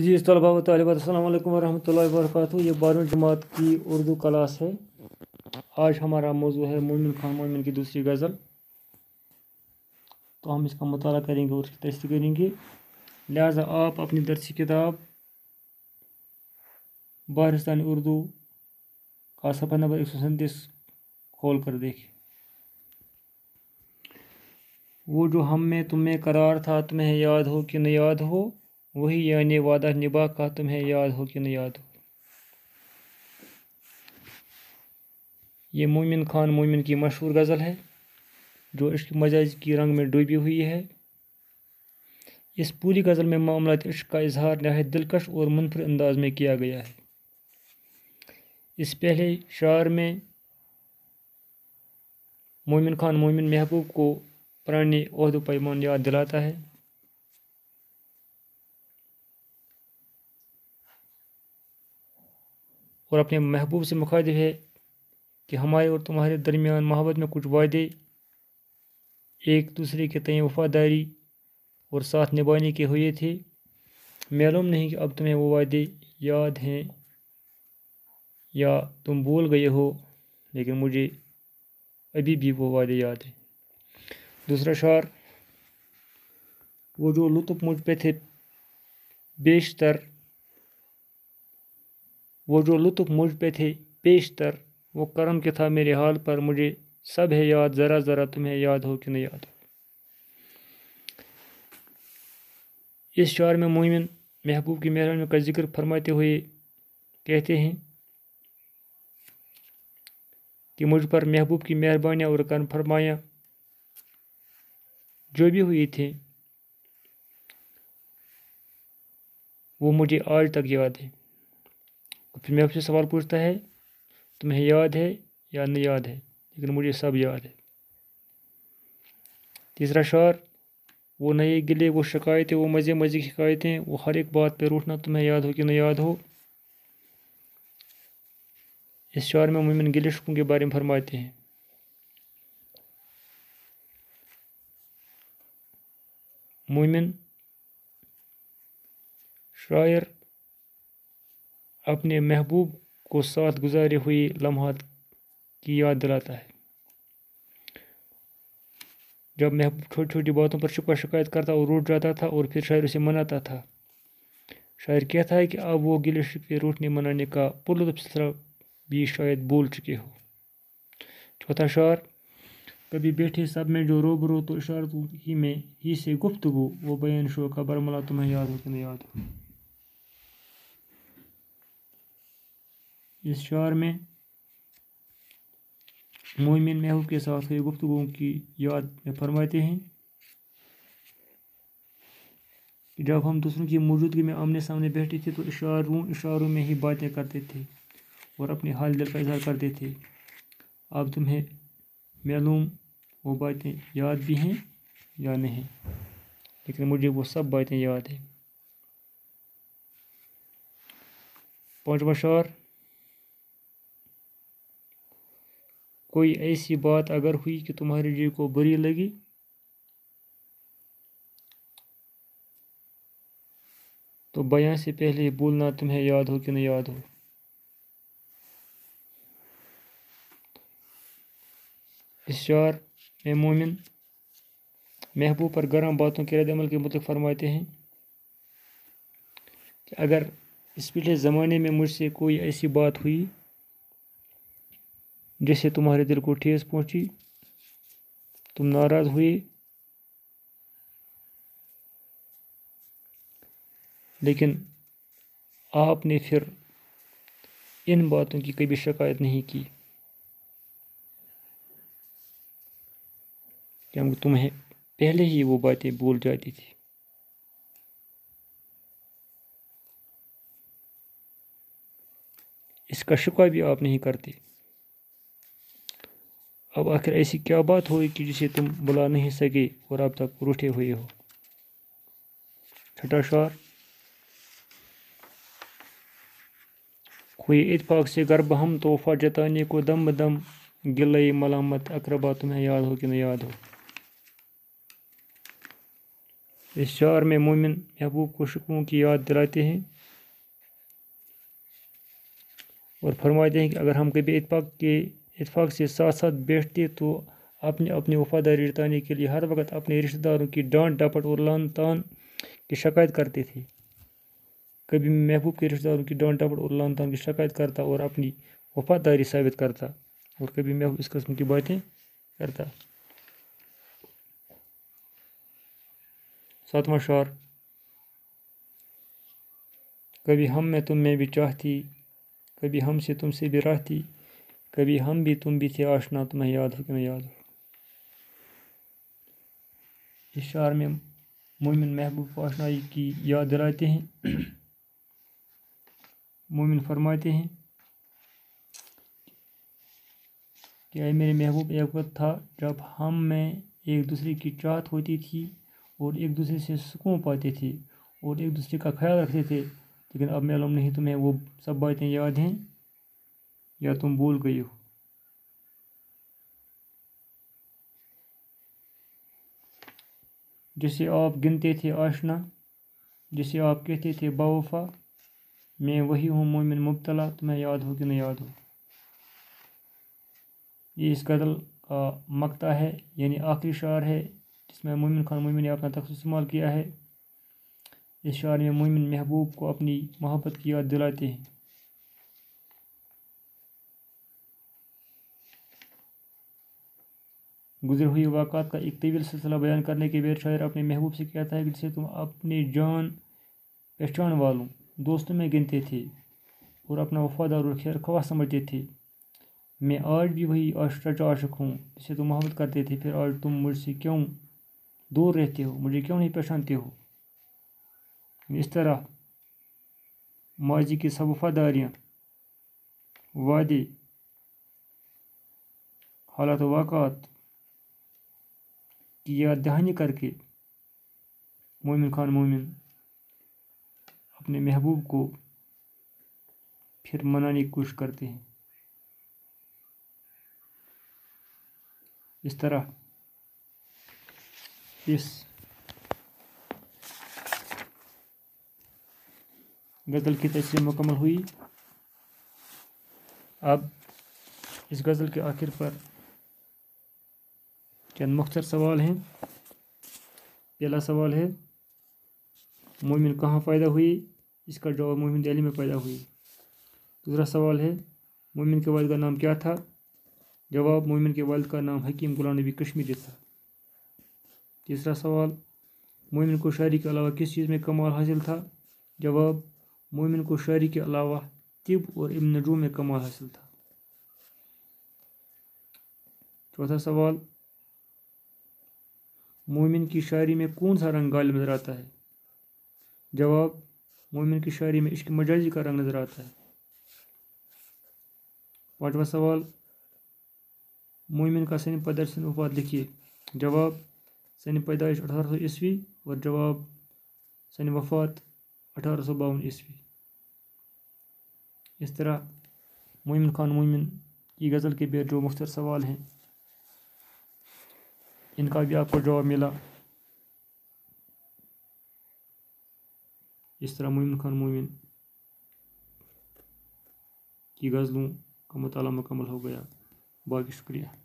जी तलबा तलबात अल्लाम वरहमल वर्क ये बारहवीं जमात की उर्दू क्लास है आज हमारा मौजू है मोमिन खान मोमिन की दूसरी गज़ल तो हम इसका मताल करेंगे और उसकी तस्वीर करेंगे लिहाजा आप अपनी दरसी किताब बारिस्तानी उर्दू का सफ़ा नंबर एक सौ सैंतीस खोल कर देखें वो जो हम में तुम्हें करार था तुम्हें याद हो कि न याद हो वही यानी वादा निभा का तुम्हें याद हो कि नहीं याद हो ये मोमिन खान मोमिन की मशहूर गज़ल है जो इश्क मजाज की रंग में डूबी हुई है इस पूरी गज़ल में मामला इश्क का इजहार नहाय दिलकश और मुनफर अंदाज में किया गया है इस पहले शार में मोमिन खान मोमिन महबूब को पुराने अहद पैमान याद दिलाता है और अपने महबूब से मुखातिब है कि हमारे और तुम्हारे दरमियान मोहब्बत में कुछ वादे एक दूसरे के तय वफादारी और साथ निभाने के हुए थे मालूम नहीं कि अब तुम्हें वो वादे याद हैं या तुम भूल गए हो लेकिन मुझे अभी भी वो वादे याद हैं दूसरा शार वो जो लुत्फ मुझ पे थे बेशतर वो जो लुत्फ़ मुझ पे थे पेशतर वो करम के था मेरे हाल पर मुझे सब है याद ज़रा ज़रा तुम्हें याद हो कि नहीं याद हो इस शार में मोमिन महबूब की मेहरबानी का जिक्र फरमाते हुए कहते हैं कि मुझ पर महबूब की मेहरबानियाँ और करम फरमाया जो भी हुई थी वो मुझे आज तक याद है फिर मैं आपसे सवाल पूछता है तुम्हें याद है या नहीं याद है लेकिन मुझे सब याद है तीसरा शार वो नए गिले वो शिकायतें वो मज़े मज़े की शिकायतें वो हर एक बात पर रूठना तुम्हें याद हो कि नहीं याद हो इस शार में मुमिन गिले शिकों के बारे में फरमाते हैं मुमिन शायर अपने महबूब को साथ गुजारे हुए लम्हात की याद दिलाता है जब महबूब छोटी छोटी बातों पर शिकवा शिकायत करता और रूठ जाता था और फिर शायर उसे मनाता था शायर कहता है कि अब वो गिले शिकवे रूठने मनाने का पुलुप सिलसिला भी शायद भूल चुके हो चौथा शार कभी बैठे सब में जो रोबरो तो इशारतों ही में ही से गुफ्तगु वो बयान शो का बरमला तुम्हें याद हो कि नहीं याद हो इस शार में मोमिन महबूब के साथ हुई गुफ्तु की याद में फरमाते हैं जब हम दूसरों की मौजूदगी में आमने सामने बैठे थे तो इशारों इशारों में ही बातें करते थे और अपने हाल दिल का इजहार करते थे अब तुम्हें मालूम वो बातें याद भी हैं या नहीं लेकिन मुझे वो सब बातें याद हैं पाँचवा शार कोई ऐसी बात अगर हुई कि तुम्हारे जी को बुरी लगी तो बयां से पहले बोलना तुम्हें याद हो कि नहीं याद हो इशार ए मोमिन महबूब पर गर्म बातों के रदमल के मतलब फरमाते हैं कि अगर इस पिछले ज़माने में मुझसे कोई ऐसी बात हुई जिससे तुम्हारे दिल को ठेस पहुंची तुम नाराज हुए लेकिन आपने फिर इन बातों की कभी शिकायत नहीं की क्योंकि तुम्हें पहले ही वो बातें भूल जाती थी इसका शिकवा भी आप नहीं करते अब आखिर ऐसी क्या बात हुई कि जिसे तुम बुला नहीं सके और अब तक रूठे हुए हो छठा शार कोई इतफाक से गर हम तोहफा जताने को दम दम गिलई मलामत अकरबा तुम्हें याद हो कि न याद हो इस शार में मोमिन महबूब को शिकुओं की याद दिलाते हैं और फरमाते हैं कि अगर हम कभी इतफाक़ के इतफाक़ से साथ साथ बैठते तो अपने अपनी वफादारी जताने के लिए हर वक्त अपने रिश्तेदारों की डांट डपट और लान तान की शिकायत करते थे कभी महबूब के रिश्तेदारों की डांट डपट और लान तान की शिकायत करता और अपनी वफादारी साबित करता और कभी महबूब इस कस्म की बातें करता सातवा शौर कभी हम में तुम में भी चाहती कभी हमसे तुमसे भी रहती कभी हम भी तुम भी थे आशना तुम्हें याद हो तुम्हें याद हो इस शार में मोमिन महबूब आशनाई की याद दिलाते हैं मोमिन फरमाते हैं कि अरे मेरे महबूब एक वक्त था जब हम में एक दूसरे की चाहत होती थी और एक दूसरे से सुकून पाते थे और एक दूसरे का ख्याल रखते थे लेकिन अब मालूम नहीं तुम्हें वो सब बातें याद हैं या तुम भूल गई हो जिसे आप गिनते थे आशना जिसे आप कहते थे बवफ़ा मैं वही हूँ मोमिन मुबतला तुम्हें याद हो कि नहीं याद हो ये इस गज़ल का मकता है यानी आखिरी शार है जिसमें मोमिन खान मोमिन ने अपना तख्स इस्तेमाल किया है इस शार में मोमिन महबूब को अपनी मोहब्बत की याद दिलाते हैं गुजर हुई वाक़ात का एक तवील सिलसिला बयान करने के बेर शायर अपने महबूब से कहता है जिसे तुम अपने जान पहचान वालों दोस्तों में गिनते थे और अपना वफादार और खैर खवा समझते थे मैं आज भी वही आशा आशक हूँ जिसे तुम मोहब्बत करते थे फिर आज तुम मुझसे क्यों दूर रहते हो मुझे क्यों नहीं पहचानते हो इस तरह माजी की सब वफादारियाँ वादे हालात वाक़ात कि यह अध्ययन करके मोमिन खान मोमिन अपने महबूब को फिर मनाने की कोशिश करते हैं इस तरह इस गज़ल की तस्वीर मुकम्मल हुई अब इस गज़ल के आखिर पर चंद मुख्तर सवाल हैं पहला सवाल है मोमिन कहाँ पैदा हुई इसका जवाब मोमिन दिल्ली में पैदा हुई दूसरा सवाल है मोमिन के वाल का नाम क्या था जवाब मोमिन के वाल का नाम हकीम गुलाम नबी कश्मीरी था तीसरा सवाल मोमिन को शायरी के अलावा किस चीज़ में कमाल हासिल था जवाब मोमिन को शायरी के अलावा तिब और इब्न नजूम में कमाल हासिल था चौथा सवाल मोमिन की शायरी में कौन सा रंग गालिब नज़र आता है जवाब मोमिन की शायरी में इश्क मजाजी का रंग नज़र आता है पाँचवा सवाल मोमिन का सैन पैदाइश सन वफात लिखिए जवाब सैन पैदाइश अठारह सौ ईस्वी और जवाब सैन वफात अठारह सौ बावन ईस्वी इस तरह मोमिन खान मोमिन की गज़ल के बेहद जो मुख्तर सवाल हैं इनका भी आपको जॉब मिला इस तरह मोमिन खान मोमिन की गज़लों का मताल मुकम्मल हो गया बाकी शुक्रिया